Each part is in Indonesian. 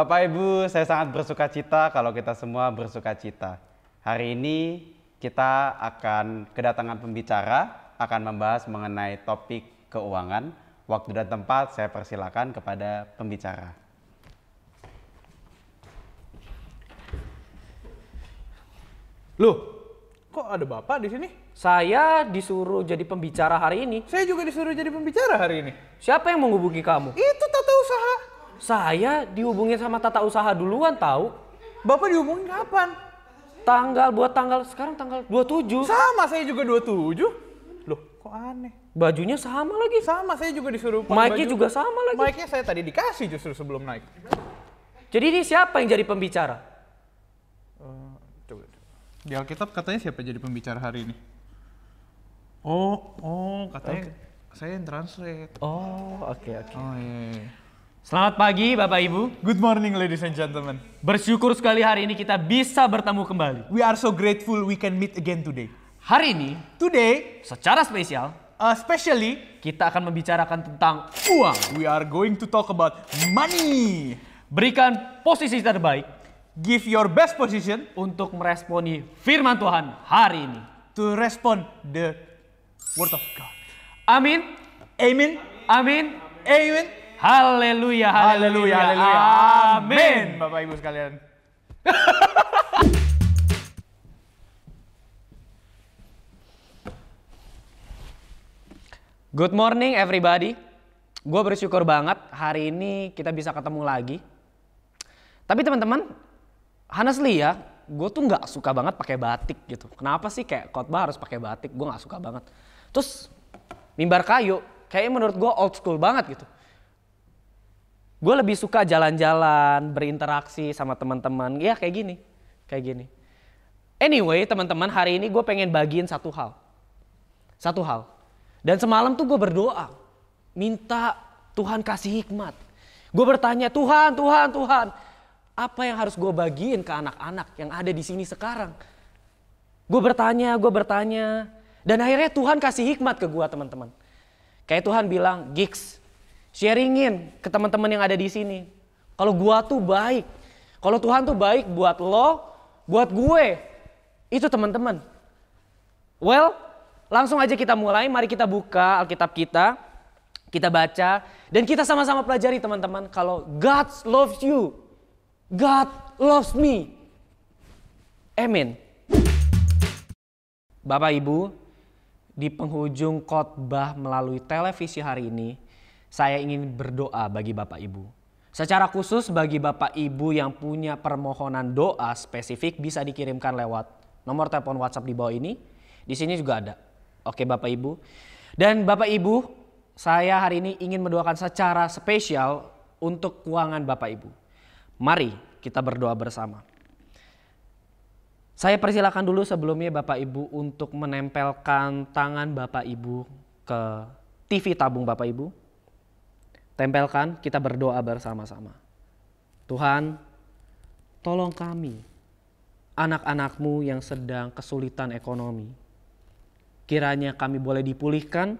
Bapak Ibu, saya sangat bersuka cita kalau kita semua bersuka cita. Hari ini kita akan kedatangan pembicara, akan membahas mengenai topik keuangan. Waktu dan tempat saya persilakan kepada pembicara. Loh, kok ada Bapak di sini? Saya disuruh jadi pembicara hari ini. Saya juga disuruh jadi pembicara hari ini. Siapa yang menghubungi kamu? Itu saya dihubungin sama tata usaha duluan tahu. Bapak dihubungin kapan? Tanggal buat tanggal sekarang tanggal 27. Sama saya juga 27. Loh, kok aneh? Bajunya sama lagi. Sama saya juga disuruh pakai Mike-nya juga sama lagi. Mike-nya saya tadi dikasih justru sebelum naik. Jadi ini siapa yang jadi pembicara? Eh, Di Alkitab katanya siapa jadi pembicara hari ini? Oh, oh katanya okay. saya yang translate. Oh, oke okay, oke. Okay. Oh iya. iya. iya. Selamat pagi Bapak Ibu. Good morning ladies and gentlemen. Bersyukur sekali hari ini kita bisa bertemu kembali. We are so grateful we can meet again today. Hari ini, today, secara spesial, uh, especially kita akan membicarakan tentang uang. We are going to talk about money. Berikan posisi terbaik. Give your best position untuk meresponi firman Tuhan hari ini. To respond the word of God. Amin. Amin. Amin. Amin. Amin. Haleluya, haleluya, haleluya. Amin. Bapak Ibu sekalian. Good morning everybody. Gue bersyukur banget hari ini kita bisa ketemu lagi. Tapi teman-teman, honestly ya, gue tuh nggak suka banget pakai batik gitu. Kenapa sih kayak khotbah harus pakai batik? Gue nggak suka banget. Terus mimbar kayu, kayaknya menurut gue old school banget gitu gue lebih suka jalan-jalan, berinteraksi sama teman-teman. Ya kayak gini, kayak gini. Anyway, teman-teman, hari ini gue pengen bagiin satu hal. Satu hal. Dan semalam tuh gue berdoa, minta Tuhan kasih hikmat. Gue bertanya, Tuhan, Tuhan, Tuhan, apa yang harus gue bagiin ke anak-anak yang ada di sini sekarang? Gue bertanya, gue bertanya. Dan akhirnya Tuhan kasih hikmat ke gue teman-teman. Kayak Tuhan bilang, Gigs, Sharingin ke teman-teman yang ada di sini. Kalau gua tuh baik. Kalau Tuhan tuh baik buat lo, buat gue. Itu teman-teman. Well, langsung aja kita mulai. Mari kita buka Alkitab kita. Kita baca dan kita sama-sama pelajari teman-teman kalau God loves you. God loves me. Amin. Bapak Ibu, di penghujung khotbah melalui televisi hari ini, saya ingin berdoa bagi Bapak Ibu. Secara khusus bagi Bapak Ibu yang punya permohonan doa spesifik bisa dikirimkan lewat nomor telepon WhatsApp di bawah ini. Di sini juga ada. Oke Bapak Ibu. Dan Bapak Ibu, saya hari ini ingin mendoakan secara spesial untuk keuangan Bapak Ibu. Mari kita berdoa bersama. Saya persilakan dulu sebelumnya Bapak Ibu untuk menempelkan tangan Bapak Ibu ke TV tabung Bapak Ibu tempelkan, kita berdoa bersama-sama. Tuhan, tolong kami, anak-anakmu yang sedang kesulitan ekonomi. Kiranya kami boleh dipulihkan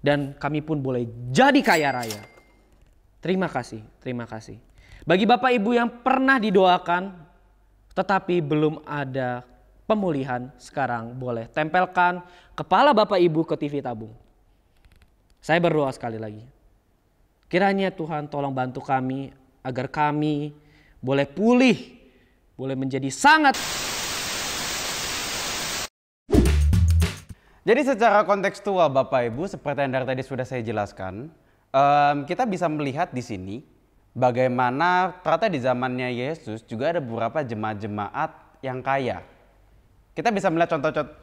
dan kami pun boleh jadi kaya raya. Terima kasih, terima kasih. Bagi Bapak Ibu yang pernah didoakan tetapi belum ada pemulihan sekarang boleh tempelkan kepala Bapak Ibu ke TV tabung. Saya berdoa sekali lagi. Kiranya Tuhan tolong bantu kami agar kami boleh pulih, boleh menjadi sangat Jadi secara kontekstual Bapak Ibu seperti yang dari tadi sudah saya jelaskan, um, kita bisa melihat di sini bagaimana ternyata di zamannya Yesus juga ada beberapa jemaat-jemaat yang kaya. Kita bisa melihat contoh-contoh.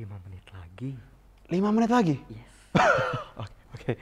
Lima menit lagi. Lima menit lagi? Yes. Oke. Oke.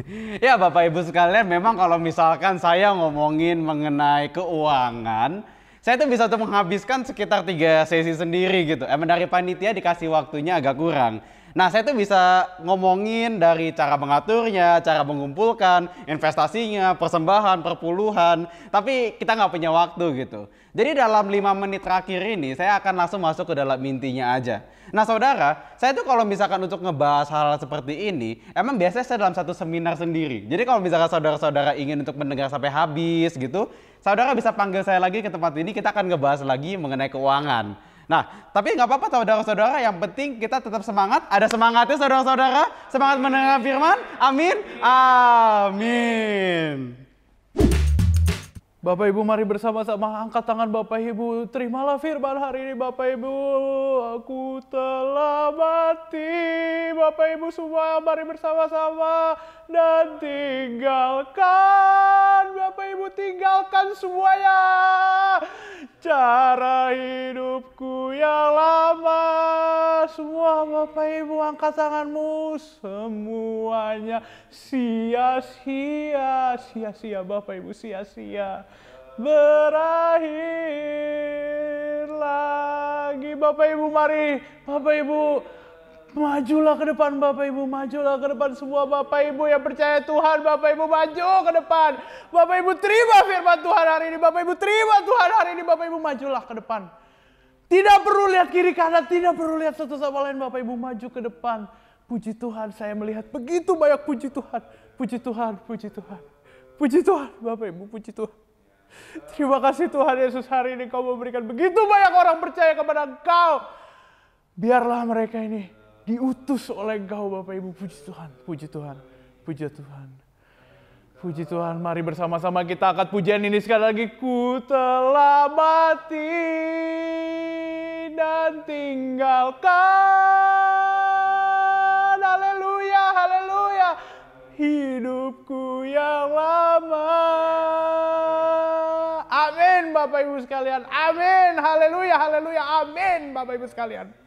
ya Bapak Ibu sekalian memang kalau misalkan saya ngomongin mengenai keuangan, saya tuh bisa tuh menghabiskan sekitar tiga sesi sendiri gitu. Emang dari panitia dikasih waktunya agak kurang. Nah, saya tuh bisa ngomongin dari cara mengaturnya, cara mengumpulkan, investasinya, persembahan, perpuluhan, tapi kita nggak punya waktu gitu. Jadi dalam 5 menit terakhir ini, saya akan langsung masuk ke dalam intinya aja. Nah, saudara, saya tuh kalau misalkan untuk ngebahas hal, -hal seperti ini, emang biasanya saya dalam satu seminar sendiri. Jadi kalau misalkan saudara-saudara ingin untuk mendengar sampai habis gitu, saudara bisa panggil saya lagi ke tempat ini, kita akan ngebahas lagi mengenai keuangan. Nah, tapi nggak apa-apa saudara-saudara, yang penting kita tetap semangat. Ada semangatnya saudara-saudara, semangat mendengar firman. Amin. Amin. Bapak Ibu mari bersama-sama angkat tangan Bapak Ibu. Terimalah firman hari ini Bapak Ibu. Aku telah mati. Bapak Ibu semua mari bersama-sama dan tinggalkan. Bapak Ibu tinggalkan semuanya. Cara hidupku yang lama semua Bapak Ibu angkat tanganmu semuanya sia-sia sia-sia Bapak Ibu sia-sia berakhir lagi Bapak Ibu mari Bapak Ibu Majulah ke depan Bapak Ibu, majulah ke depan semua Bapak Ibu yang percaya Tuhan. Bapak Ibu maju ke depan. Bapak Ibu terima firman Tuhan hari ini. Bapak Ibu terima Tuhan hari ini. Bapak Ibu majulah ke depan. Tidak perlu lihat kiri kanan, tidak perlu lihat satu sama lain Bapak Ibu maju ke depan. Puji Tuhan, saya melihat begitu banyak puji Tuhan. Puji Tuhan, puji Tuhan. Puji Tuhan, Bapak Ibu, puji Tuhan. Terima kasih Tuhan Yesus hari ini kau memberikan begitu banyak orang percaya kepada engkau. Biarlah mereka ini diutus oleh engkau Bapak Ibu. Puji Tuhan, puji Tuhan, puji Tuhan. Puji Tuhan, mari bersama-sama kita angkat pujian ini sekali lagi. Ku telah mati dan tinggalkan. Haleluya, haleluya. Hidupku yang lama. Amin Bapak Ibu sekalian. Amin. Haleluya, haleluya. Amin Bapak Ibu sekalian.